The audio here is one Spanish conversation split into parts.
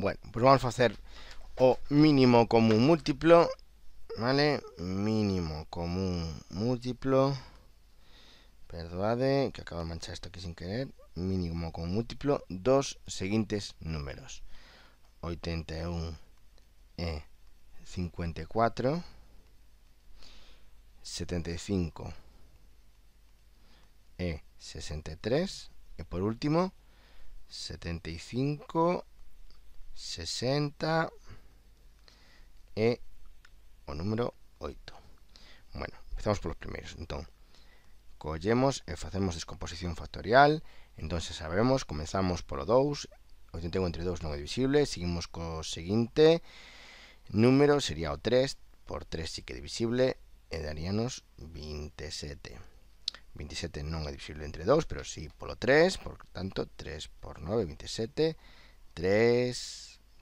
Bueno, pues vamos a hacer o mínimo común múltiplo, ¿vale? Mínimo común múltiplo, Perdón, que acabo de manchar esto aquí sin querer, mínimo común múltiplo, dos siguientes números. 81 e 54 75 e 63 y por último 75 60 e o número 8. Bueno, empezamos polos primeiros. Entón, collemos e facemos descomposición factorial. Entón, se sabemos, comenzamos polo 2, 81 entre 2 non é divisible, seguimos co seguinte, número sería o 3, por 3 sí que é divisible, e daríanos 27. 27 non é divisible entre 2, pero sí polo 3, por tanto, 3 por 9, 27, 3,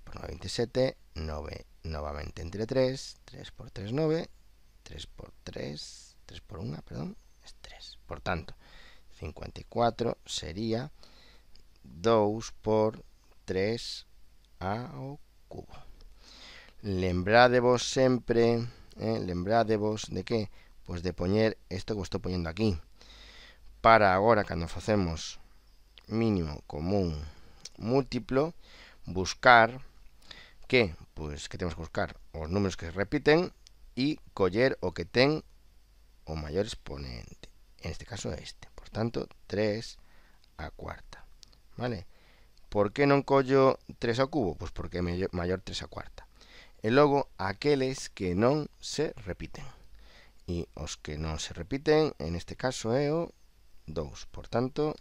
por 9, 27, 9 nuevamente entre 3, 3 por 3, 9, 3 por 3, 3 por 1, perdón, es 3. Por tanto, 54 sería 2 por 3 o cubo. Lembrádevos siempre eh, lembra de de qué pues de poner esto que estoy poniendo aquí. Para ahora cuando hacemos mínimo común múltiplo, buscar que, pues, pois, que temos que buscar os números que se repiten e coller o que ten o maior exponente. En este caso este. Por tanto, 3 a cuarta. Vale? Por que non collo 3 ao cubo? Pois porque é maior 3 a cuarta. E logo, aqueles que non se repiten. E os que non se repiten, en este caso é o 2. Por tanto,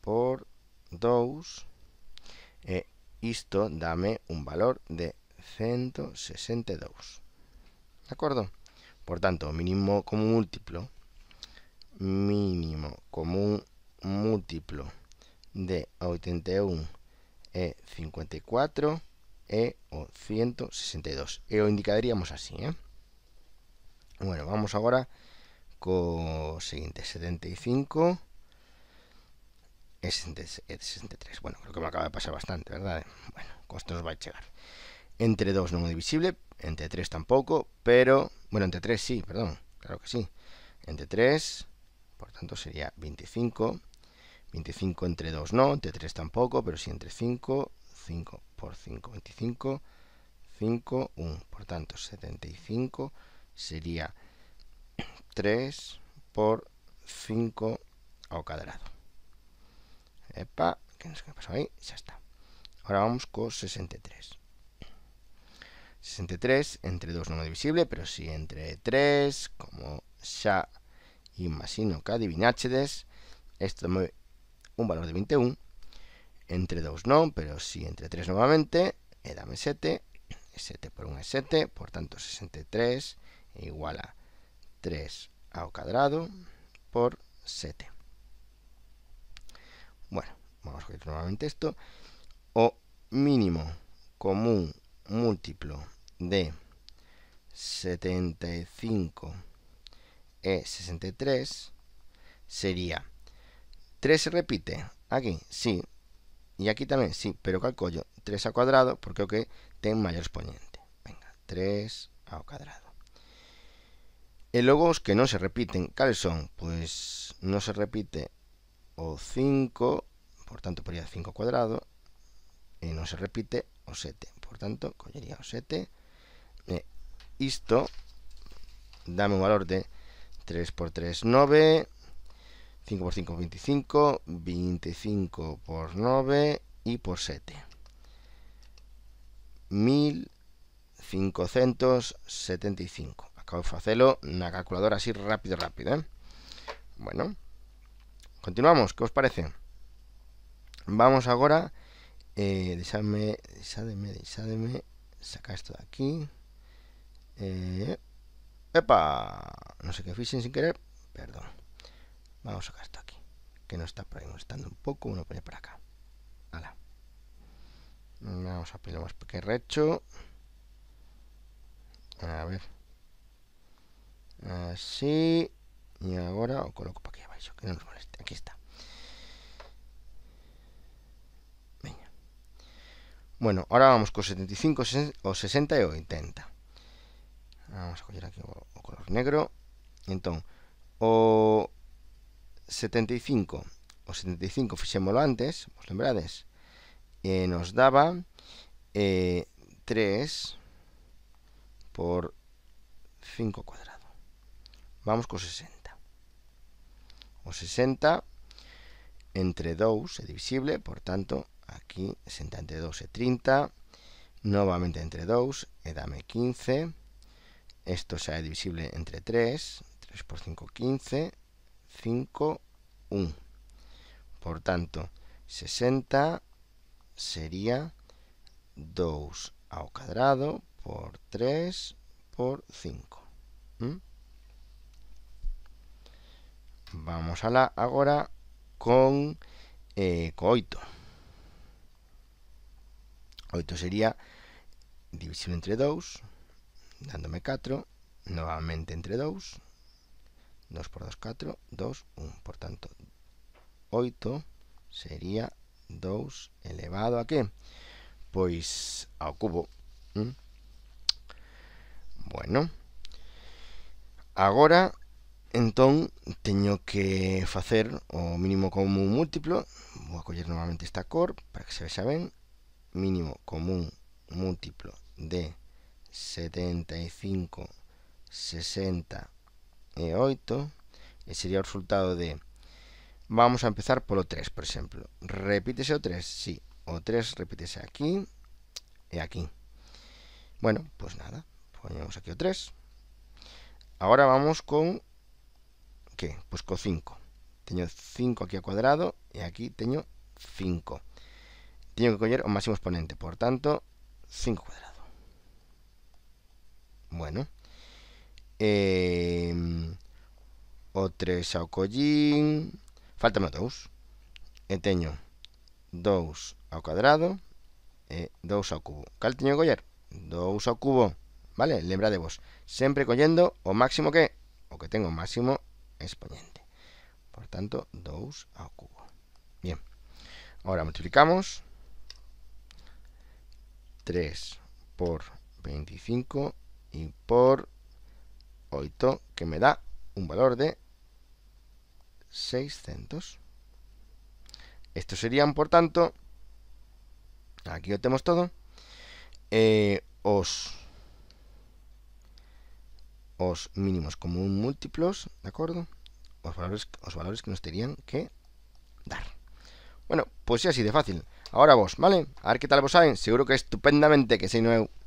por 2 esto dame un valor de 162. ¿De acuerdo? Por tanto, mínimo común múltiplo, mínimo común múltiplo de 81 e 54 e o 162. E indicaríamos así, ¿eh? Bueno, vamos ahora con siguiente, 75 es 63. Bueno, creo que me acaba de pasar bastante, ¿verdad? Bueno, con esto nos va a llegar. Entre 2 no es divisible, entre 3 tampoco, pero... Bueno, entre 3 sí, perdón, claro que sí. Entre 3, por tanto sería 25. 25 entre 2 no, entre 3 tampoco, pero sí entre 5. 5 por 5, 25. 5, 1. Por tanto, 75 sería 3 por 5 al cuadrado. Epa, que nos pasou ahí? xa está. Ahora vamos co 63. 63 entre 2 non é divisible, pero si sí entre 3, como xa imagino que adivinachedes. isto me un valor de 21, entre 2 non, pero si sí entre 3 novamente, e eh, dame 7, 7 por 1 es 7, por tanto 63 igual a 3 ao cuadrado por 7. Bueno, vamos a coger nuevamente esto. O mínimo común múltiplo de 75 e 63 sería 3 se repite aquí, sí, y aquí también, sí, pero yo 3 a cuadrado porque tengo que tengo mayor exponente. Venga, 3 a cuadrado. Y luego, los que no se repiten, ¿Cuáles son? Pues, no se repite o 5, por tanto podría 5 cuadrado, y no se repite, o 7, por tanto, cogería o 7, esto, dame un valor de 3 por 3, 9, 5 por 5, 25, 25 por 9 y por 7. 1575. Acabo de hacerlo una calculadora así rápido, rápido. ¿eh? Bueno. Continuamos, ¿qué os parece? Vamos ahora. Eh, deshadme, desádeme, sacar Saca esto de aquí. Eh, ¡Epa! No sé qué fishing sin querer. Perdón. Vamos a sacar esto aquí. Que no está por ahí dando un poco. Uno pone para acá. Vamos a ponerlo más pequeño recho. A ver. Así y ahora os coloco para vaya abajo que no nos moleste aquí está Venga. bueno ahora vamos con 75 o 60 y 80 vamos a coger aquí o color negro entonces, o 75 o 75 fijémoslo antes ¿os lembrades eh, nos daba 3 eh, por 5 cuadrado vamos con 60 o 60 entre 2 é divisible, por tanto, aquí 60 entre 2 é 30, novamente entre 2 e dame 15, isto xa é divisible entre 3, 3 por 5 15, 5, 1. Por tanto, 60 sería 2 ao cadrado por 3 por 5. ¿Mm? Vamos alá agora con eh, coito. Oito sería división entre 2, dándome 4, novamente entre 2, 2 por 2, 4, 2, 1. Por tanto, 8 sería 2 elevado a qué? Pois ao cubo. ¿Mm? Bueno, agora Entón, teño que facer o mínimo común múltiplo, vou a coller normalmente esta cor para que se vexa ben, mínimo común múltiplo de 75, 60 e 8, e sería o resultado de, vamos a empezar polo 3, por exemplo, repítese o 3, sí, o 3 repítese aquí e aquí. Bueno, pues nada, poñemos aquí o 3. Ahora vamos con que? Pois co 5. Teño 5 aquí ao cuadrado e aquí teño 5. Teño que coller o máximo exponente, por tanto, 5 cuadrado. Bueno. Eh, o 3 ao collín. Faltame o 2. E eh, teño 2 ao cuadrado e eh, 2 ao cubo. Cal teño que coller? 2 ao cubo. Vale, lembra de vos, sempre collendo o máximo que o que tengo máximo exponente. Por tanto, 2 a cubo. Bien. Ahora multiplicamos 3 por 25 y por 8, que me da un valor de 600. Estos serían, por tanto, aquí lo tenemos todo, eh, os os mínimos como múltiplos, ¿de acuerdo? Os valores, valores que nos tenían que dar. Bueno, pues sí, así de fácil. Ahora vos, ¿vale? A ver qué tal vos saben. Seguro que estupendamente que si no